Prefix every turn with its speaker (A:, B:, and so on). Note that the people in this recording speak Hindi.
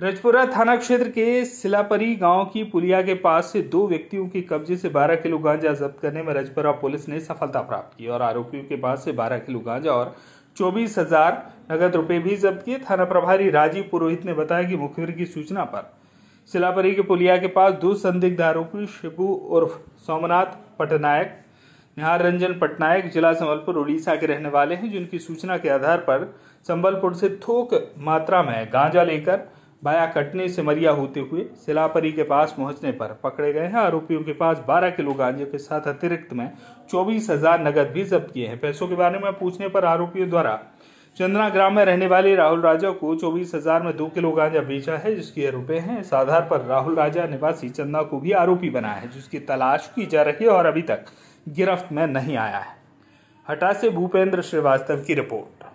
A: रजपुरा थाना क्षेत्र के सिलापरी गांव की पुलिया के पास से दो व्यक्तियों के कब्जे से 12 किलो गांजा जब्त करने में रजपुरा पुलिस ने सफलता प्राप्त की और आरोपियों के पास से 12 किलो गांजा और चौबीस हजार नगद रुपए भी जब्त किए थाना प्रभारी राजीव पुरोहित ने बताया कि मुखबिर की सूचना पर सिलापरी के पुलिया के पास दो संदिग्ध आरोपी शिबू उर्फ सोमनाथ पटनायक निहार रंजन पटनायक जिला संबलपुर उड़ीसा के रहने वाले हैं जिनकी सूचना के आधार पर संबलपुर से थोक मात्रा में गांजा लेकर बाया कटनी सिमरिया होते हुए सिलापरी के पास पहुंचने पर पकड़े गए हैं आरोपियों के पास 12 किलो गांजे के साथ अतिरिक्त में चौबीस हजार नकद भी जब्त किए हैं पैसों के बारे में पूछने पर आरोपियों द्वारा चंद्रा ग्राम में रहने वाले राहुल राजा को चौबीस हजार में दो किलो गांजा बेचा है जिसके रुपए हैं इस आधार पर राहुल राजा निवासी चंदा को भी आरोपी बनाया है जिसकी तलाश की जा रही है और अभी तक गिरफ्त में नहीं आया है हटा से भूपेंद्र श्रीवास्तव की रिपोर्ट